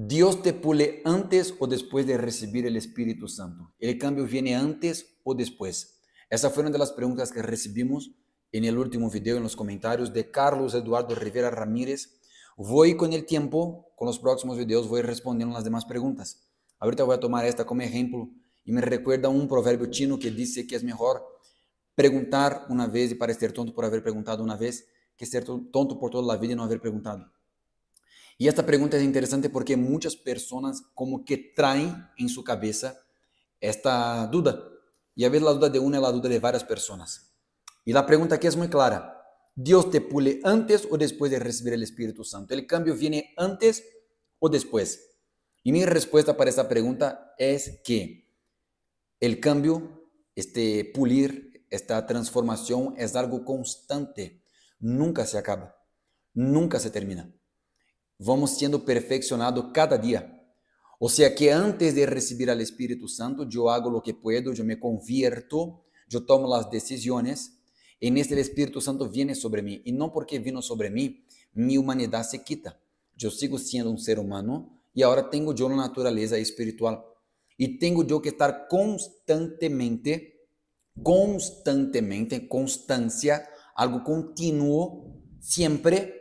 Dios te pule antes o después de recibir el Espíritu Santo. ¿El cambio viene antes o después? Esa fue una de las preguntas que recibimos en el último video en los comentarios de Carlos Eduardo Rivera Ramírez. Voy con el tiempo, con los próximos videos voy respondiendo las demás preguntas. Ahorita voy a tomar esta como ejemplo y me recuerda un proverbio chino que dice que es mejor preguntar una vez y parecer tonto por haber preguntado una vez que ser tonto por toda la vida y no haber preguntado. Y esta pregunta es interesante porque muchas personas como que traen en su cabeza esta duda. Y a veces la duda de una es la duda de varias personas. Y la pregunta aquí es muy clara. ¿Dios te pule antes o después de recibir el Espíritu Santo? ¿El cambio viene antes o después? Y mi respuesta para esta pregunta es que el cambio, este pulir, esta transformación es algo constante. Nunca se acaba, nunca se termina. vamos sendo perfeccionados cada dia. Ou seja, que antes de receber o Espírito Santo, eu hago o que puedo, eu me convierto, eu tomo as decisões, e nesse Espírito Santo vem sobre mim. E não porque vino sobre mim, minha humanidade se quita. Eu sigo sendo um ser humano e agora tenho eu uma natureza espiritual. E tenho eu que estar constantemente, constantemente, constância, algo contínuo, sempre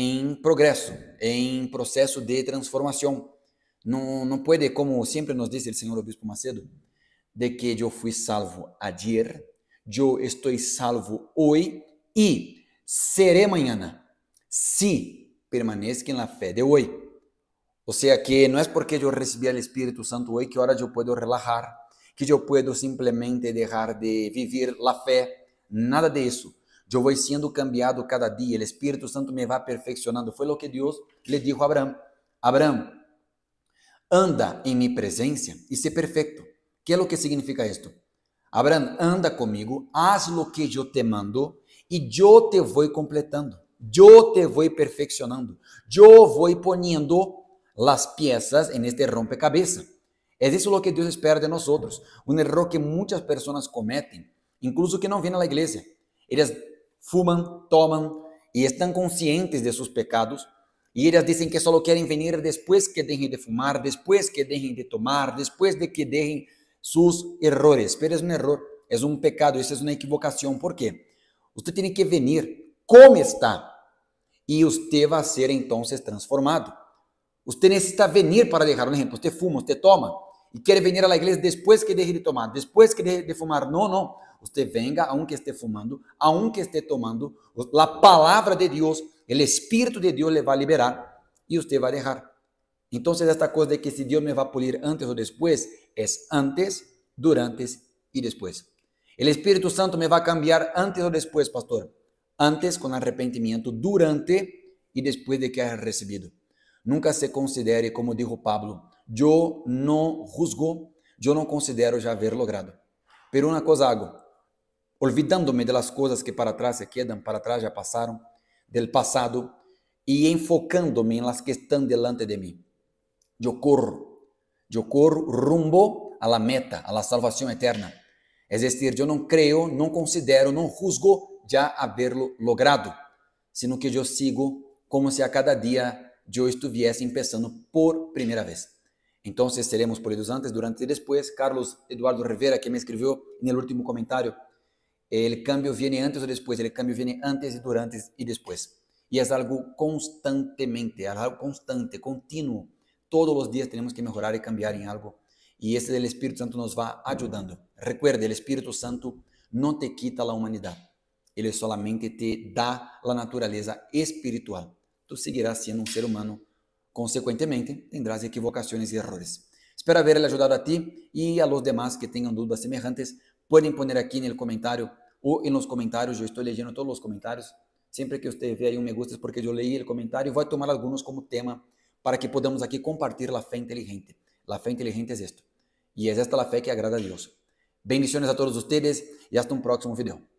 em progresso, em processo de transformação. Não, não pode, como sempre nos diz o senhor Obispo Macedo, de que eu fui salvo ayer, eu estou salvo hoje e serei amanhã, se permaneço na fé de hoje. Ou seja, que não é porque eu recebi o Espírito Santo hoje que agora eu posso relaxar, que eu posso simplesmente deixar de viver a fé, nada disso. Eu vou sendo cambiado cada dia. O Espírito Santo me vai perfeccionando. Foi o que Deus lhe disse a Abraão. Abraão, anda em minha presença e se perfeito. Que é o que significa isto? Abraão, anda comigo, haz o que eu te mando e eu te vou completando. Eu te vou perfeccionando. Eu vou poniendo as piezas em este rompecabezas. É isso o que Deus espera de nós. Um erro que muitas pessoas cometem, incluso que não vêm na igreja, eles fuman, toman e estão conscientes de seus pecados. e elas dizem que só querem vir depois que deixem de fumar, depois que deixem de tomar, depois de que deixem sus errores. Pero é um error, é um pecado, isso é uma equivocação. ¿Por quê? Você tem que vir como está e você vai ser entonces transformado. Você necessita vir para deixar Por exemplo. Você fuma, você toma e quer vir a la depois que deje de tomar, depois que deje de fumar. Não, não. Você venga aunque esté fumando, aunque esté tomando, a palavra de Deus, o Espírito de Deus le vai liberar e você vai deixar. Então, esta coisa de que se Deus me vai polir antes ou depois, é antes, durante e depois. O Espírito Santo me vai cambiar antes ou depois, pastor? Antes com arrependimento, durante e depois de que haya recebido. Nunca se considere, como dijo Pablo, eu não juzgo, eu não considero já haver logrado. Pero uma coisa hago, olvidando-me das coisas que para trás se quedam, para trás já passaram, del passado, e enfocando-me nas en que estão delante de mim. Eu corro, eu corro rumbo à la meta, à la salvação eterna. Es decir, eu não creio, não considero, não juzgo já haverlo logrado, sino que eu sigo como se a cada dia eu estivesse começando por primeira vez. Então, seremos polidos antes, durante e depois. Carlos Eduardo Rivera, que me escreveu no último comentário, El cambio viene antes depois. Ele el cambio viene antes e durante e depois. E é algo constantemente, algo constante, continuo. Todos os dias temos que melhorar e cambiar em algo. esse é del Espírito Santo nos vai ajudando. Recuerde, o Espírito Santo não te quita a humanidade. Ele solamente te dá a natureza espiritual. Tu seguirás sendo um ser humano. Consequentemente, tendrás equivocações e erros. Espero haber ajudado a ti e a los demás que tenham dúvidas semejantes Pueden poner aqui no comentário ou nos comentários, eu estou yo todos os comentários. Sempre que você vê aí um me gusta porque eu leí o comentário. Vou tomar alguns como tema para que podamos aqui compartilhar a fé inteligente. A fé inteligente é isto e é esta a fé que agrada a Deus. Bendiciones a todos vocês e hasta um próximo vídeo.